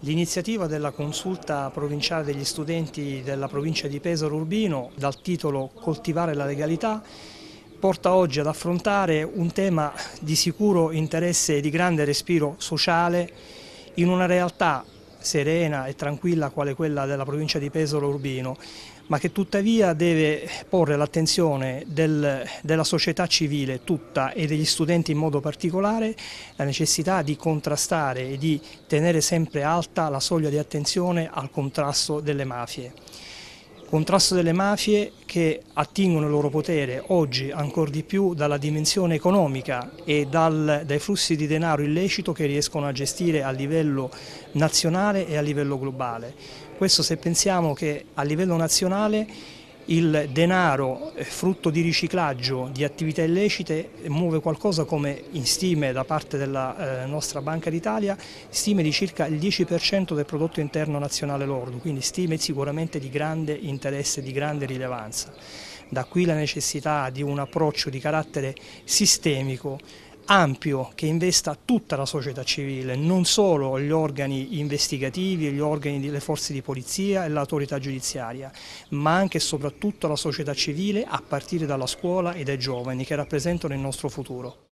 L'iniziativa della consulta provinciale degli studenti della provincia di Pesaro Urbino dal titolo Coltivare la legalità porta oggi ad affrontare un tema di sicuro interesse e di grande respiro sociale in una realtà serena e tranquilla quale quella della provincia di Pesaro Urbino, ma che tuttavia deve porre l'attenzione del, della società civile tutta e degli studenti in modo particolare la necessità di contrastare e di tenere sempre alta la soglia di attenzione al contrasto delle mafie. Contrasto delle mafie che attingono il loro potere oggi ancora di più dalla dimensione economica e dal, dai flussi di denaro illecito che riescono a gestire a livello nazionale e a livello globale. Questo se pensiamo che a livello nazionale il denaro eh, frutto di riciclaggio di attività illecite muove qualcosa come in stime da parte della eh, nostra Banca d'Italia, stime di circa il 10% del prodotto interno nazionale lordo, quindi stime sicuramente di grande interesse, di grande rilevanza. Da qui la necessità di un approccio di carattere sistemico ampio che investa tutta la società civile, non solo gli organi investigativi, gli organi delle forze di polizia e l'autorità giudiziaria, ma anche e soprattutto la società civile a partire dalla scuola e dai giovani che rappresentano il nostro futuro.